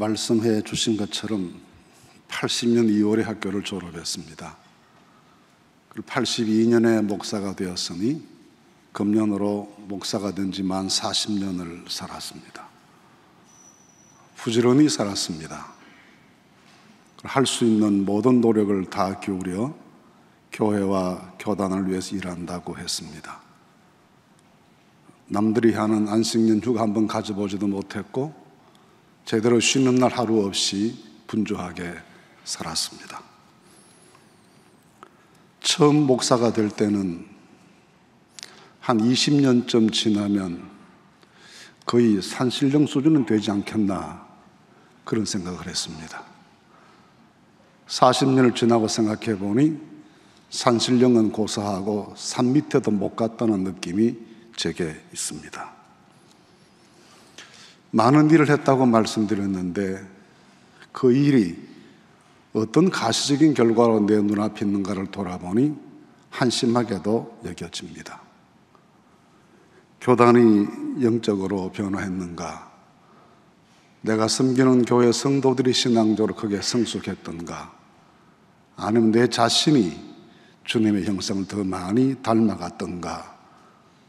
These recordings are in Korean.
말씀해 주신 것처럼 80년 2월에 학교를 졸업했습니다. 82년에 목사가 되었으니 금년으로 목사가 된지만 40년을 살았습니다. 부지런히 살았습니다. 할 수 있는 모든 노력을 다 기울여 교회와 교단을 위해서 일한다고 했습니다. 남들이 하는 안식년 휴가 한번 가져보지도 못했고 제대로 쉬는 날 하루 없이 분주하게 살았습니다. 처음 목사가 될 때는 한 20년쯤 지나면 거의 산신령 수준은 되지 않겠나 그런 생각을 했습니다. 40년을 지나고 생각해 보니 산신령은 고사하고 산 밑에도 못 갔다는 느낌이 제게 있습니다. 많은 일을 했다고 말씀드렸는데 그 일이 어떤 가시적인 결과로 내 눈앞에 있는가를 돌아보니 한심하게도 여겨집니다. 교단이 영적으로 변화했는가? 내가 섬기는 교회 성도들이 신앙적으로 크게 성숙했던가? 아니면 내 자신이 주님의 형상을 더 많이 닮아갔던가?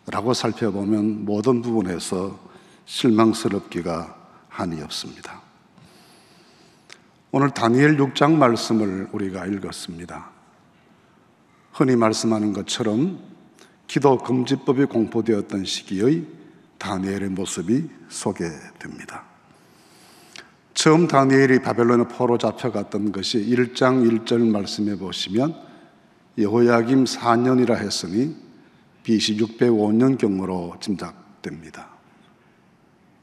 라고 살펴보면 모든 부분에서 실망스럽기가 한이 없습니다. 오늘 다니엘 6장 말씀을 우리가 읽었습니다. 흔히 말씀하는 것처럼 기도 금지법이 공포되었던 시기의 다니엘의 모습이 소개됩니다. 처음 다니엘이 바벨론의 포로 잡혀갔던 것이 1장 1절 말씀해 보시면 여호야김 4년이라 했으니 BC 605년 경으로 짐작됩니다.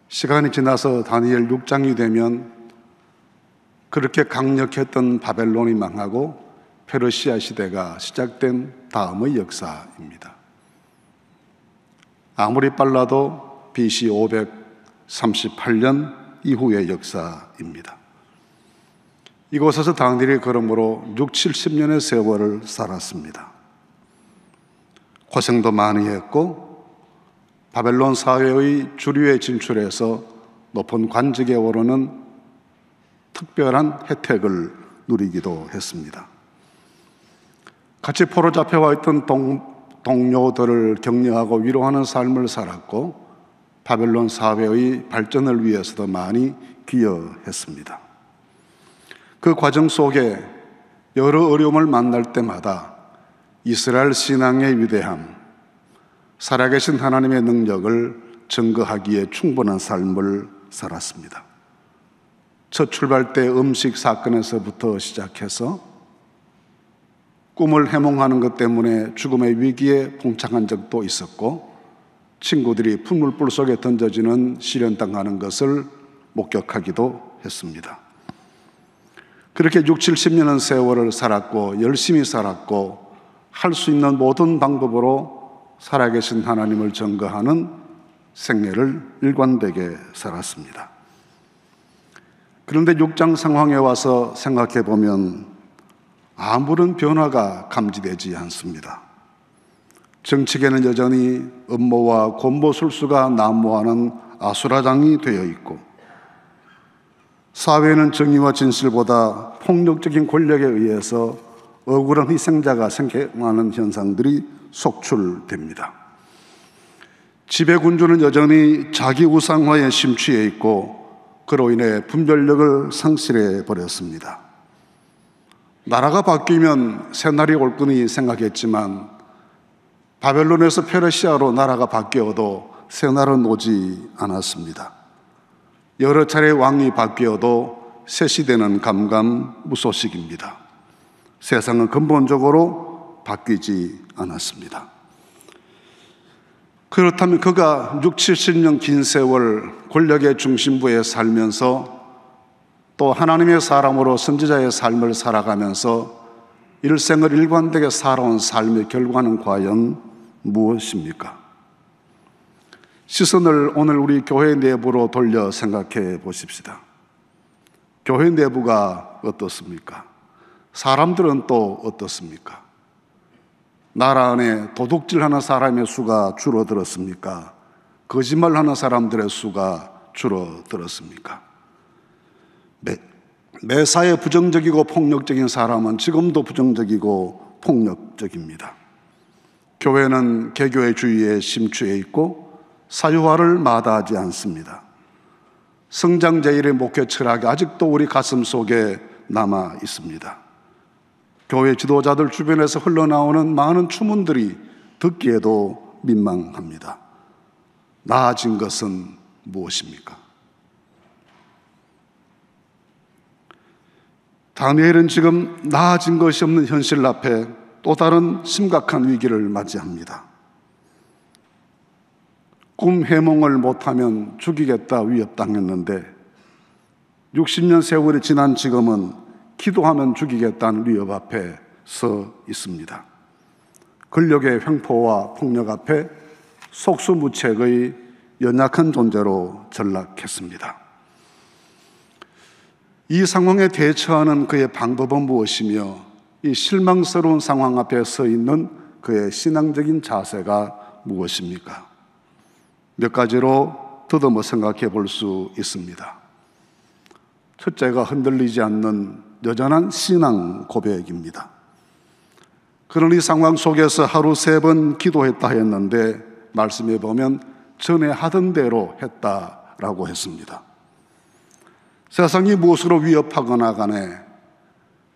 시간이 지나서 다니엘 6장이 되면 그렇게 강력했던 바벨론이 망하고 페르시아 시대가 시작된 다음의 역사입니다. 아무리 빨라도 BC 538년 이후의 역사입니다. 이곳에서 당일이 그러므로 6, 70년의 세월을 살았습니다. 고생도 많이 했고 바벨론 사회의 주류에 진출해서 높은 관직에 오르는 특별한 혜택을 누리기도 했습니다. 같이 포로 잡혀와 있던 동, 동료들을 격려하고 위로하는 삶을 살았고 바벨론 사회의 발전을 위해서도 많이 기여했습니다. 그 과정 속에 여러 어려움을 만날 때마다 이스라엘 신앙의 위대함, 살아계신 하나님의 능력을 증거하기에 충분한 삶을 살았습니다. 첫 출발 때 음식 사건에서부터 시작해서 꿈을 해몽하는 것 때문에 죽음의 위기에 봉착한 적도 있었고 친구들이 풀물불 속에 던져지는 실현당하는 것을 목격하기도 했습니다. 그렇게 6, 7 0년 세월을 살았고 열심히 살았고 할 수 있는 모든 방법으로 살아계신 하나님을 증거하는 생애를 일관되게 살았습니다. 그런데 6장 상황에 와서 생각해 보면 아무런 변화가 감지되지 않습니다. 정치계는 여전히 음모와 권모술수가 난무하는 아수라장이 되어 있고 사회는 정의와 진실보다 폭력적인 권력에 의해서 억울한 희생자가 생겨나는 현상들이 속출됩니다. 지배군주는 여전히 자기 우상화에 심취해 있고 그로 인해 분별력을 상실해 버렸습니다. 나라가 바뀌면 새날이 올 거니 생각했지만 바벨론에서 페르시아로 나라가 바뀌어도 새날은 오지 않았습니다. 여러 차례 왕이 바뀌어도 새 시대는 감감 무소식입니다. 세상은 근본적으로 바뀌지 않았습니다. 그렇다면 그가 6, 70년 긴 세월 권력의 중심부에 살면서 또 하나님의 사람으로 선지자의 삶을 살아가면서 일생을 일관되게 살아온 삶의 결과는 과연 무엇입니까? 시선을 오늘 우리 교회 내부로 돌려 생각해 보십시다. 교회 내부가 어떻습니까? 사람들은 또 어떻습니까? 나라 안에 도둑질하는 사람의 수가 줄어들었습니까? 거짓말하는 사람들의 수가 줄어들었습니까? 매, 매사에 부정적이고 폭력적인 사람은 지금도 부정적이고 폭력적입니다. 교회는 개교의 주위에 심취해 있고 사유화를 마다하지 않습니다. 성장제일의 목회 철학이 아직도 우리 가슴 속에 남아 있습니다. 교회 지도자들 주변에서 흘러나오는 많은 추문들이 듣기에도 민망합니다. 나아진 것은 무엇입니까? 다니엘은 지금 나아진 것이 없는 현실 앞에 또 다른 심각한 위기를 맞이합니다. 꿈 해몽을 못하면 죽이겠다 위협당했는데 60년 세월이 지난 지금은 기도하면 죽이겠다는 위협 앞에 서 있습니다. 권력의 횡포와 폭력 앞에 속수무책의 연약한 존재로 전락했습니다. 이 상황에 대처하는 그의 방법은 무엇이며 이 실망스러운 상황 앞에 서 있는 그의 신앙적인 자세가 무엇입니까? 몇 가지로 더듬어 생각해 볼 수 있습니다. 첫째가 흔들리지 않는 여전한 신앙 고백입니다. 그런 이 상황 속에서 하루 세 번 기도했다 했는데 말씀해 보면 전에 하던 대로 했다라고 했습니다. 세상이 무엇으로 위협하거나 간에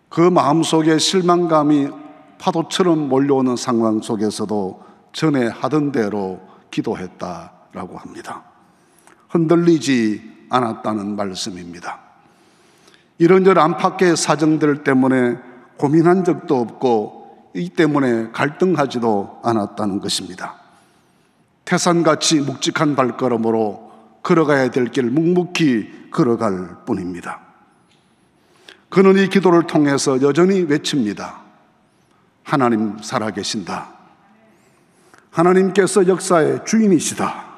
그 마음속에 실망감이 파도처럼 몰려오는 상황 속에서도 전에 하던 대로 기도했다라고 합니다. 흔들리지 않았다는 말씀입니다. 이런저런 안팎의 사정들 때문에 고민한 적도 없고 이 때문에 갈등하지도 않았다는 것입니다. 태산같이 묵직한 발걸음으로 걸어가야 될 길 묵묵히 걸어갈 뿐입니다. 그는 이 기도를 통해서 여전히 외칩니다. 하나님 살아계신다. 하나님께서 역사의 주인이시다.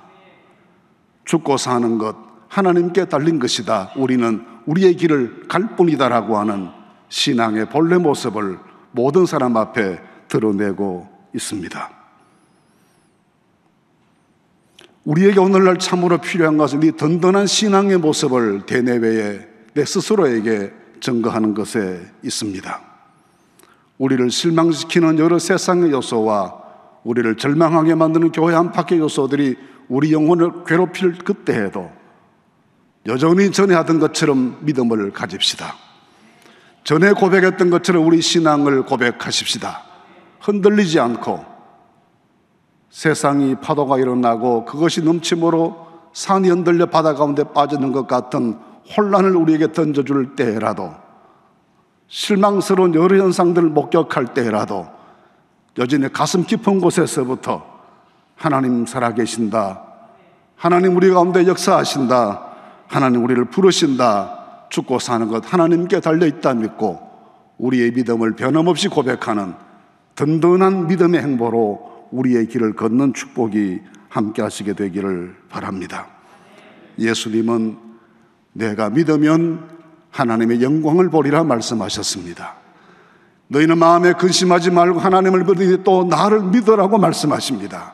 죽고 사는 것, 하나님께 달린 것이다. 우리는 우리의 길을 갈 뿐이다라고 하는 신앙의 본래 모습을 모든 사람 앞에 드러내고 있습니다. 우리에게 오늘날 참으로 필요한 것은 이 든든한 신앙의 모습을 대내외에 내 스스로에게 증거하는 것에 있습니다. 우리를 실망시키는 여러 세상의 요소와 우리를 절망하게 만드는 교회 안팎의 요소들이 우리 영혼을 괴롭힐 그때에도 여전히 전에 하던 것처럼 믿음을 가집시다. 전에 고백했던 것처럼 우리 신앙을 고백하십시다. 흔들리지 않고 세상이 파도가 일어나고 그것이 넘침으로 산이 흔들려 바다 가운데 빠지는 것 같은 혼란을 우리에게 던져줄 때라도 실망스러운 여러 현상들을 목격할 때라도 여전히 가슴 깊은 곳에서부터 하나님 살아계신다. 하나님 우리 가운데 역사하신다. 하나님 우리를 부르신다 죽고 사는 것 하나님께 달려있다 믿고 우리의 믿음을 변함없이 고백하는 든든한 믿음의 행보로 우리의 길을 걷는 축복이 함께 하시게 되기를 바랍니다. 예수님은 내가 믿으면 하나님의 영광을 보리라 말씀하셨습니다. 너희는 마음에 근심하지 말고 하나님을 믿으니 또 나를 믿으라고 말씀하십니다.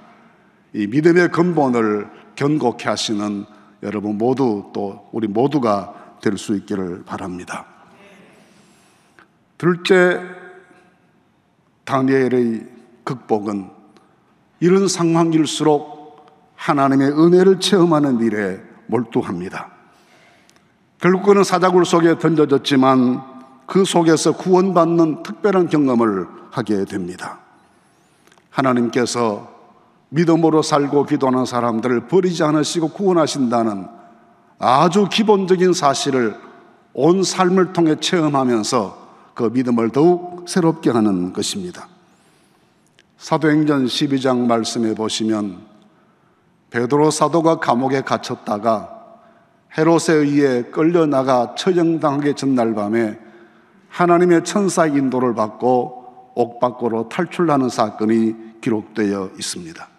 이 믿음의 근본을 견고케 하시는 여러분 모두 또 우리 모두가 될 수 있기를 바랍니다. 둘째, 다니엘의 극복은 이런 상황일수록 하나님의 은혜를 체험하는 일에 몰두합니다. 결국 그는 사자굴 속에 던져졌지만 그 속에서 구원받는 특별한 경험을 하게 됩니다. 하나님께서 믿음으로 살고 기도하는 사람들을 버리지 않으시고 구원하신다는 아주 기본적인 사실을 온 삶을 통해 체험하면서 그 믿음을 더욱 새롭게 하는 것입니다. 사도행전 12장 말씀에 보시면 베드로 사도가 감옥에 갇혔다가 헤롯에 의해 끌려나가 처형당하기 전날 밤에 하나님의 천사 인도를 받고 옥 밖으로 탈출하는 사건이 기록되어 있습니다.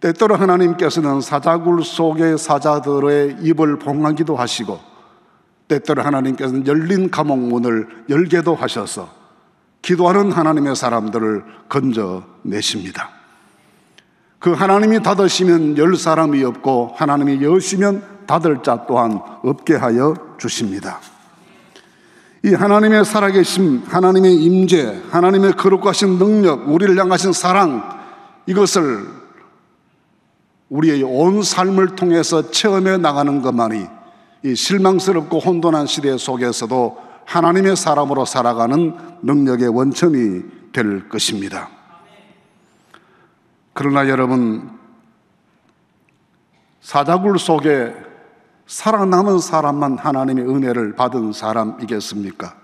때때로 하나님께서는 사자굴 속의 사자들의 입을 봉하기도 하시고 때때로 하나님께서는 열린 감옥문을 열게도 하셔서 기도하는 하나님의 사람들을 건져내십니다. 그 하나님이 닫으시면 열 사람이 없고 하나님이 여시면 닫을 자 또한 없게 하여 주십니다. 이 하나님의 살아계심, 하나님의 임재, 하나님의 거룩하신 능력, 우리를 향하신 사랑 이것을 우리의 온 삶을 통해서 체험해 나가는 것만이 이 실망스럽고 혼돈한 시대 속에서도 하나님의 사람으로 살아가는 능력의 원천이 될 것입니다. 그러나 여러분, 사자굴 속에 살아남은 사람만 하나님의 은혜를 받은 사람이겠습니까?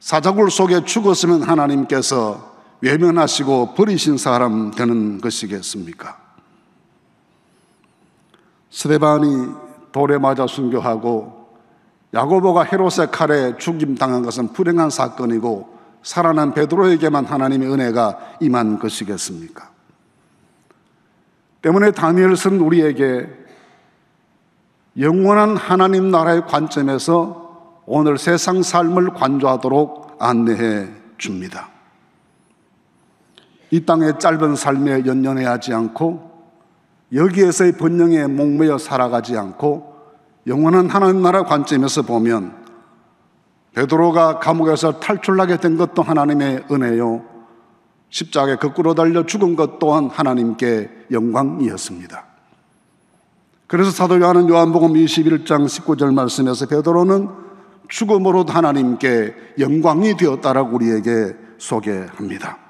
사자굴 속에 죽었으면 하나님께서 외면하시고 버리신 사람 되는 것이겠습니까? 스데반이 돌에 맞아 순교하고 야고보가 헤롯의 칼에 죽임당한 것은 불행한 사건이고 살아난 베드로에게만 하나님의 은혜가 임한 것이겠습니까? 때문에 다니엘서 우리에게 영원한 하나님 나라의 관점에서 오늘 세상 삶을 관조하도록 안내해 줍니다. 이 땅의 짧은 삶에 연연해 하지 않고 여기에서의 번영에 목매여 살아가지 않고 영원한 하나님 나라 관점에서 보면 베드로가 감옥에서 탈출하게 된 것도 하나님의 은혜요. 십자가에 거꾸로 달려 죽은 것 또한 하나님께 영광이었습니다. 그래서 사도 요한은 요한복음 21장 19절 말씀에서 베드로는 죽음으로 도 하나님께 영광이 되었다라고 우리에게 소개합니다.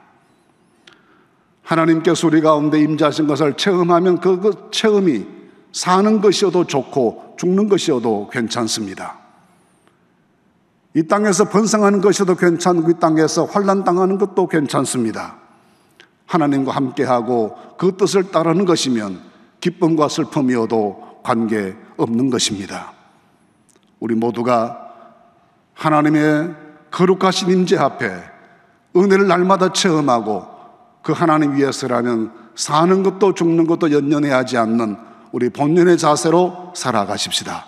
하나님께서 우리 가운데 임자하신 것을 체험하면 그, 그 체험이 사는 것이어도 좋고 죽는 것이어도 괜찮습니다. 이 땅에서 번성하는 것이도 괜찮고 이 땅에서 환란 당하는 것도 괜찮습니다. 하나님과 함께하고 그 뜻을 따르는 것이면 기쁨과 슬픔이어도 관계 없는 것입니다. 우리 모두가 하나님의 거룩하신 임재 앞에 은혜를 날마다 체험하고 그 하나님 위해서라면 사는 것도 죽는 것도 연연해 하지 않는 우리 본연의 자세로 살아가십시다.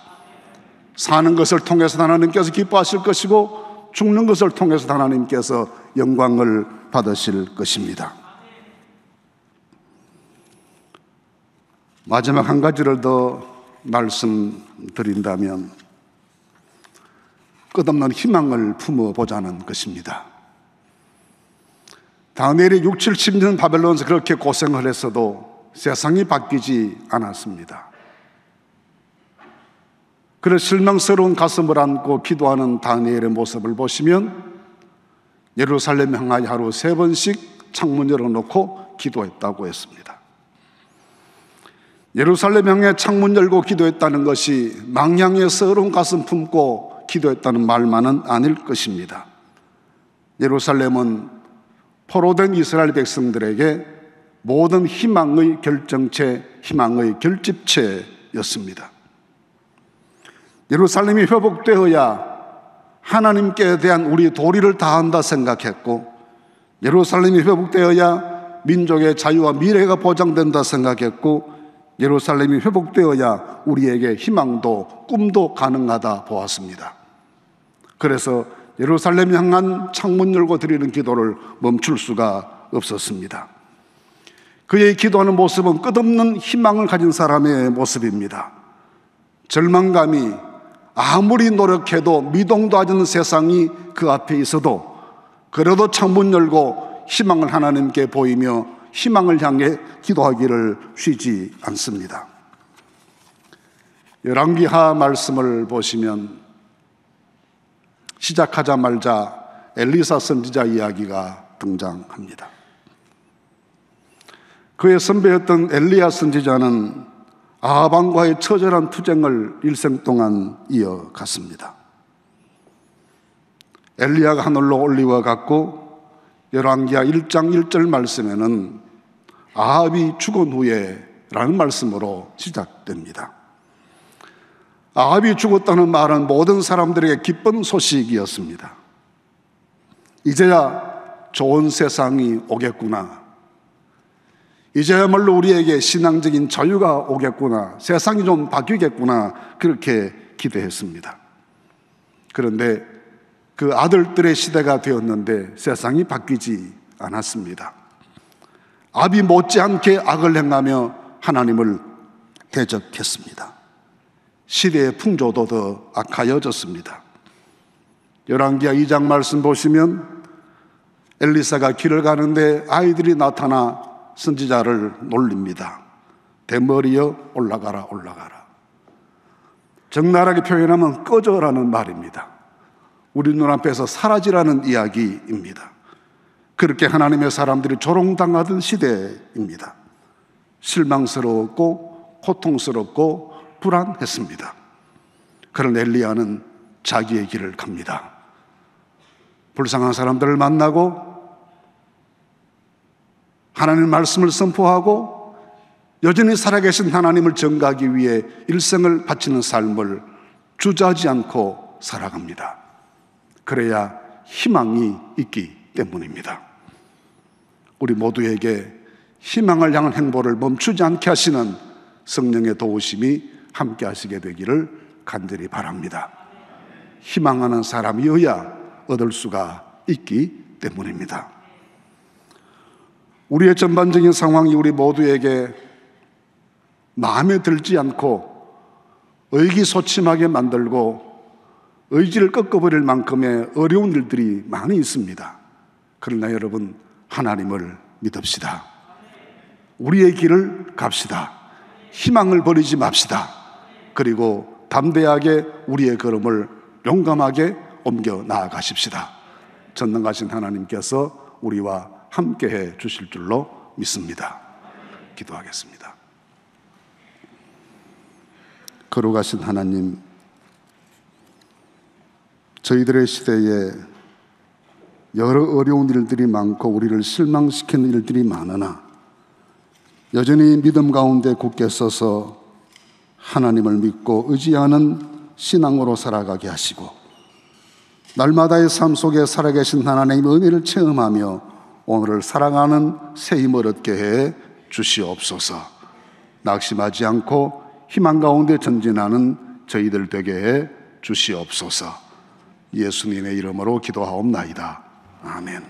사는 것을 통해서 하나님께서 기뻐하실 것이고 죽는 것을 통해서 하나님께서 영광을 받으실 것입니다. 마지막 한 가지를 더 말씀드린다면 끝없는 희망을 품어 보자는 것입니다. 다니엘이 6, 70년 바벨론에서 그렇게 고생을 했어도 세상이 바뀌지 않았습니다. 그런 실망스러운 가슴을 안고 기도하는 다니엘의 모습을 보시면 예루살렘 향하여 하루 세 번씩 창문 열어놓고 기도했다고 했습니다. 예루살렘 향해 창문 열고 기도했다는 것이 망향의 서러운 가슴 품고 기도했다는 말만은 아닐 것입니다. 예루살렘은 포로된 이스라엘 백성들에게 모든 희망의 결정체, 희망의 결집체였습니다. 예루살렘이 회복되어야 하나님께 대한 우리 도리를 다한다 생각했고, 예루살렘이 회복되어야 민족의 자유와 미래가 보장된다 생각했고, 예루살렘이 회복되어야 우리에게 희망도 꿈도 가능하다 보았습니다. 그래서 예루살렘 향한 창문 열고 드리는 기도를 멈출 수가 없었습니다. 그의 기도하는 모습은 끝없는 희망을 가진 사람의 모습입니다. 절망감이 아무리 노력해도 미동도 하지 않는 세상이 그 앞에 있어도 그래도 창문 열고 희망을 하나님께 보이며 희망을 향해 기도하기를 쉬지 않습니다. 열왕기하 말씀을 보시면 시작하자말자 엘리사 선지자 이야기가 등장합니다. 그의 선배였던 엘리야 선지자는 아방과의 처절한 투쟁을 일생 동안 이어갔습니다. 엘리야가 하늘로 올리와 같고 열왕기하 1장 1절 말씀에는 아합이 죽은 후에라는 말씀으로 시작됩니다. 아합이 죽었다는 말은 모든 사람들에게 기쁜 소식이었습니다. 이제야 좋은 세상이 오겠구나. 이제야말로 우리에게 신앙적인 자유가 오겠구나. 세상이 좀 바뀌겠구나. 그렇게 기대했습니다. 그런데 그 아들들의 시대가 되었는데 세상이 바뀌지 않았습니다. 아비 못지않게 악을 행하며 하나님을 대적했습니다. 시대의 풍조도 더악화여졌습니다 열왕기하 2장 말씀 보시면 엘리사가 길을 가는데 아이들이 나타나 선지자를 놀립니다. 대머리여 올라가라 올라가라. 적나라하게 표현하면 꺼져라는 말입니다. 우리 눈앞에서 사라지라는 이야기입니다. 그렇게 하나님의 사람들이 조롱당하던 시대입니다. 실망스럽고 고통스럽고 불안했습니다. 그런 엘리야는 자기의 길을 갑니다. 불쌍한 사람들을 만나고 하나님 말씀을 선포하고 여전히 살아계신 하나님을 정가하기 위해 일생을 바치는 삶을 주저하지 않고 살아갑니다. 그래야 희망이 있기 때문입니다. 우리 모두에게 희망을 향한 행보를 멈추지 않게 하시는 성령의 도우심이 함께 하시게 되기를 간절히 바랍니다. 희망하는 사람이어야 얻을 수가 있기 때문입니다. 우리의 전반적인 상황이 우리 모두에게 마음에 들지 않고 의기소침하게 만들고 의지를 꺾어버릴 만큼의 어려운 일들이 많이 있습니다. 그러나 여러분, 하나님을 믿읍시다. 우리의 길을 갑시다. 희망을 버리지 맙시다. 그리고 담대하게 우리의 걸음을 용감하게 옮겨 나아가십시다. 전능하신 하나님께서 우리와 함께 해 주실 줄로 믿습니다. 기도하겠습니다. 거룩하신 하나님, 저희들의 시대에 여러 어려운 일들이 많고 우리를 실망시키는 일들이 많으나 여전히 믿음 가운데 굳게 서서 하나님을 믿고 의지하는 신앙으로 살아가게 하시고 날마다의 삶 속에 살아계신 하나님의 은혜를 체험하며 오늘을 사랑하는 새 힘을 얻게 해 주시옵소서 낙심하지 않고 희망 가운데 전진하는 저희들 되게 해 주시옵소서 예수님의 이름으로 기도하옵나이다 아멘